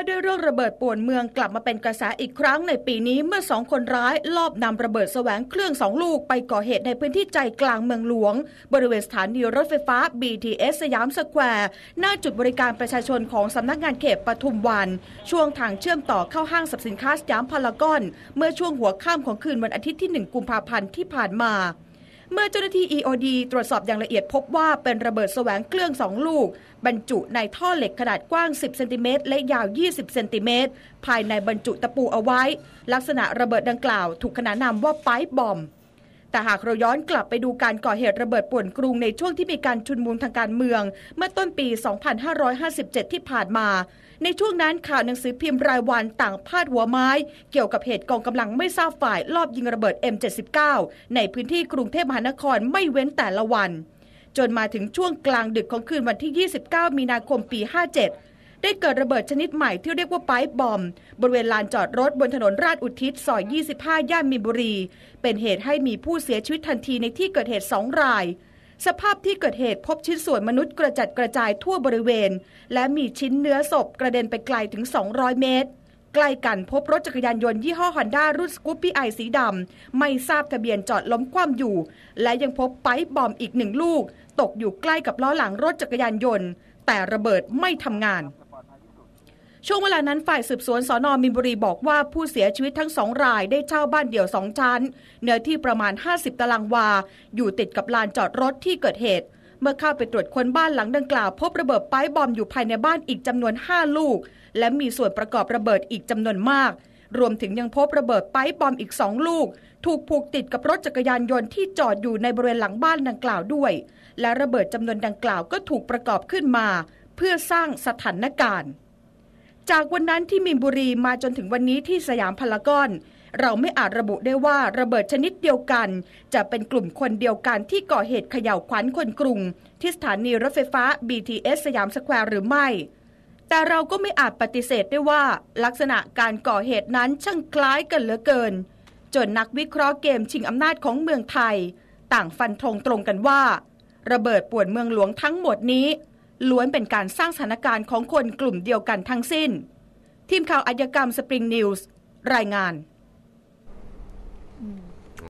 าด้วยเรื่องระเบิดป่วนเมืองกลับมาเป็นกระแสอีกครั้งในปีนี้เมื่อสองคนร้าย ลอบนำระเบิดแสวงเครื่องสองลูกไปก่อเหตุในพื้นที่ใจกลางเมืองหลวง บริเวณสถานีรถไฟฟ้า BTS สยามสแควร์หน้าจุดบริการประชาชนของสำนักงานเขตปทุมวัน ช่วงทางเชื่อมต่อเข้าห้างสรรพสินค้าสยามพารากอน เมื่อช่วงหัวค่ำของคืนวันอาทิตย์ที่ 1 กุมภาพันธ์ที่ผ่านมาเมื่อเจ้าหน้าที่ EOD ตรวจสอบอย่างละเอียดพบว่าเป็นระเบิดแสวงเครื่องสองลูกบรรจุในท่อเหล็กขนาดกว้าง 10 เซนติเมตรและยาว 20 เซนติเมตรภายในบรรจุตะปูเอาไว้ ลักษณะระเบิดดังกล่าวถูกขนานนามว่าไปบ์บอมแต่หากเราย้อนกลับไปดูการก่อเหตุระเบิดป่วนกรุงในช่วงที่มีการชุนมูนทางการเมือง เมื่อต้นปี 2557 ที่ผ่านมา ในช่วงนั้นข่าวหนังสือพิมพ์รายวันต่างพาดหัวไม้ เกี่ยวกับเหตุกองกำลังไม่ทราบฝ่าย ลอบยิงระเบิด M79 ในพื้นที่กรุงเทพมหานครไม่เว้นแต่ละวัน จนมาถึงช่วงกลางดึกของคืนวันที่ 29 มีนาคมปี 57ได้เกิดระเบิดชนิดใหม่ที่เรียกว่าไปบอมบริเวณลานจอดรถบนถนนราชอุทิศซอย 25 ย่านมีนบุรี เป็นเหตุให้มีผู้เสียชีวิตทันทีในที่เกิดเหตุสองราย สภาพที่เกิดเหตุพบชิ้นส่วนมนุษย์กระจัดกระจายทั่วบริเวณ และมีชิ้นเนื้อศพกระเด็นไปไกลถึง 200 เมตร ใกล้กันพบรถจักรยานยนต์ยี่ห้อฮอนด้ารุ่นสกูปปี้ไอสีดำไม่ทราบทะเบียนจอดล้มคว่ำอยู่ และยังพบไปบอมอีกหนึ่งลูก ตกอยู่ใกล้กับล้อหลังรถจักรยานยนต์ แต่ระเบิดไม่ทำงานช่วงเวลานั้น ฝ่ายสืบสวนสอนอมินบุรีบอกว่าผู้เสียชีวิตทั้งสองรายได้เช่าบ้านเดี่ยวสองชั้น เนื้อที่ประมาณ 50 ตารางวา อยู่ติดกับลานจอดรถที่เกิดเหตุ เมื่อเข้าไปตรวจค้นบ้านหลังดังกล่าว พบระเบิดไปยบอมอยู่ภายในบ้านอีกจำนวน 5 ลูก และมีส่วนประกอบระเบิดอีกจำนวนมาก รวมถึงยังพบระเบิดไปยบอมอีกสองลูก ถูกผูกติดกับรถจักรยานยนต์ที่จอดอยู่ในบริเวณหลังบ้านดังกล่าวด้วย และระเบิดจำนวนดังกล่าวก็ถูกประกอบขึ้นมา เพื่อสร้างสถานการณ์จากวันนั้นที่มีบุรีมาจนถึงวันนี้ที่สยามพารากอนเราไม่อาจระบุได้ว่าระเบิดชนิดเดียวกัน จะเป็นกลุ่มคนเดียวกันที่ก่อเหตุเขย่าวขวัญคนกรุง ที่สถานีรถไฟฟ้า BTS สยามสแควร์หรือไม่ แต่เราก็ไม่อาจปฏิเสธได้ว่าลักษณะการก่อเหตุนั้น ช่างคล้ายกันเหลือเกิน จนนักวิเคราะห์เกมชิงอำนาจของเมืองไทย ต่างฟันธงตรงกันว่า ระเบิดป่วนเมืองหลวงทั้งหมดนี้ล้วนเป็นการสร้างสถานการณ์ของคนกลุ่มเดียวกันทั้งสิ้น ทีมข่าวอัจกรรมสปริงนิวส์ รายงาน